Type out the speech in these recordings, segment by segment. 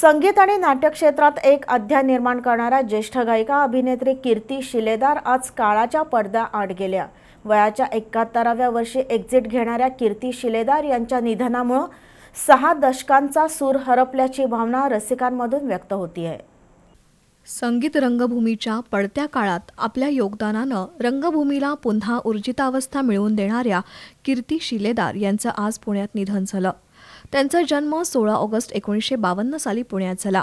संगीत आणि नाट्यक्षेत्रात एक अध्याय निर्माण करणाऱ्या ज्येष्ठ गायिका अभिनेत्री कीर्ती शिलेदार आज काळाच्या पडद्या आड गेल्या वयाच्या एकाहत्तराव्या वर्षी एक्झिट घेणाऱ्या कीर्ती शिलेदार यांच्या निधनामुळं सहा दशकांचा सूर हरपल्याची भावना रसिकांमधून व्यक्त होती आहे संगीत रंगभूमीच्या पडत्या काळात आपल्या योगदानानं रंगभूमीला पुन्हा ऊर्जितावस्था मिळवून देणाऱ्या कीर्ती शिलेदार यांचं आज पुण्यात निधन झालं त्यांचा जन्म सोळा ऑगस्ट एकोणीसशे बावन्न साली पुण्यात झाला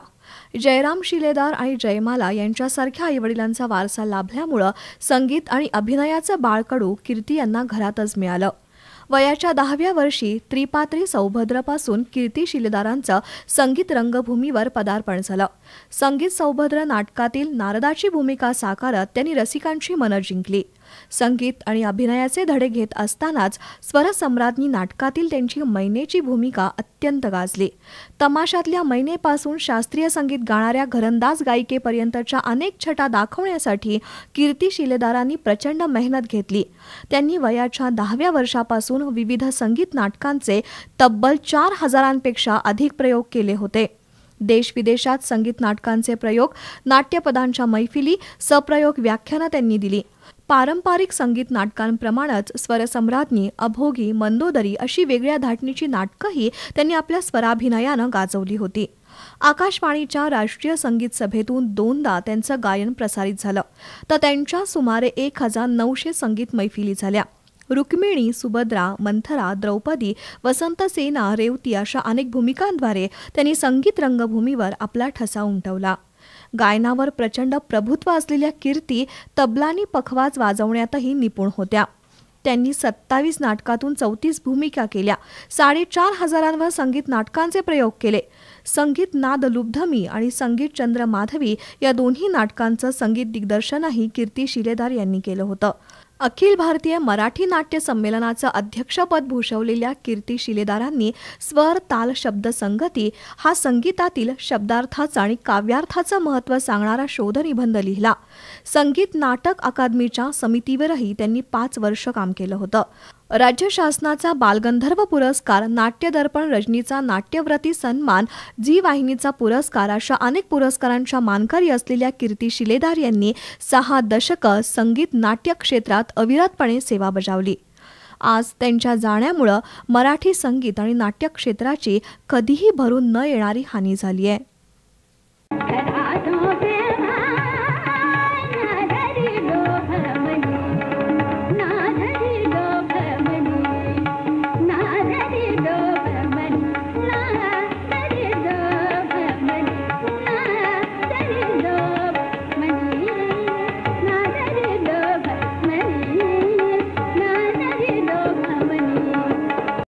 जयराम शिलेदार आणि जयमाला यांच्यासारख्या आईवडिलांचा वारसा लाभल्यामुळं संगीत आणि अभिनयाचं बाळकडू कीर्ती यांना घरातच मिळालं वयाच्या दहाव्या वर्षी त्रिपात्री सौभद्रापासून कीर्ती शिलेदारांचं संगीत रंगभूमीवर पदार्पण झालं संगीत सौभद्र नाटकातील नारदाची भूमिका साकारत त्यांनी रसिकांची मनं जिंकली संगीत आणि अभिनयाचे धडे घेत असतानाच स्वरसम्राज्ञी नाटकातील त्यांची मैनेची भूमिका अत्यंत गाजली तमाशातल्या मैनेपासून शास्त्रीय संगीत गाणाऱ्या घरंदाज गायिकेपर्यंतच्या अनेक छटा दाखवण्यासाठी कीर्ती शिलेदारांनी प्रचंड मेहनत घेतली त्यांनी वयाच्या दहाव्या वर्षापासून विविध संगीत नाटकांचे तब्बल चार हजारांपेक्षा अधिक प्रयोग केले होते देश विदेशात संगीत नाटकांचे प्रयोग नाट्यपदांच्या मैफिली सप्रयोग व्याख्यानं त्यांनी दिली पारंपरिक संगीत नाटकांप्रमाणेच स्वरसम्राज्ञी अभोगी मंदोदरी अशी वेगळ्या धाटणीची नाटकंही त्यांनी आपल्या स्वराभिनयानं गाजवली होती आकाशवाणीच्या राष्ट्रीय संगीत सभेतून दोनदा त्यांचं गायन प्रसारित झालं तर त्यांच्या सुमारे एक हजार नऊशे संगीत मैफिली झाल्या रुक्मिणी सुभद्रा मंथरा द्रौपदी वसंत सेना रेवती अशा अनेक भूमिकांद्वारे त्यांनी संगीत रंगभूमीवर आपला ठसा उमटवला गायनावर प्रचंड प्रभुत्व असलेल्या कीर्ती तबलानी पखवाज वाजवण्यातही निपुण होत्या त्यांनी सत्तावीस नाटकातून चौतीस भूमिका केल्या साडेचार हजारांवर संगीत नाटकांचे प्रयोग केले संगीत नाद लुब्धमी आणि संगीत चंद्र माधवी या दोन्ही नाटकांचं संगीत दिग्दर्शनही कीर्ती शिलेदार यांनी केलं होतं अखिल भारतीय मराठी नाट्य संमेलनाचं अध्यक्षपद भूषवलेल्या कीर्ती शिलेदारांनी स्वर ताल शब्द संगती हा संगीतातील शब्दार्थाचं आणि काव्यार्थाचं महत्त्व सांगणारा शोधनिबंध लिहिला संगीत नाटक अकादमीच्या समितीवरही त्यांनी पाच वर्ष काम केलं होतं राज्य शासनाचा बालगंधर्व पुरस्कार नाट्य दर्पण रजनीचा नाट्यव्रती सन्मान जी वाहिनीचा पुरस्कार अशा अनेक पुरस्कारांच्या मानकरी असलेल्या कीर्ती शिलेदार यांनी सहा दशकं संगीत नाट्य क्षेत्रात क्षेत्रात अविरतपणे सेवा बजावली आज त्यांच्या जाण्यामुळं मराठी संगीत आणि नाट्य क्षेत्राची कधीही भरून न येणारी हानी झाली आहे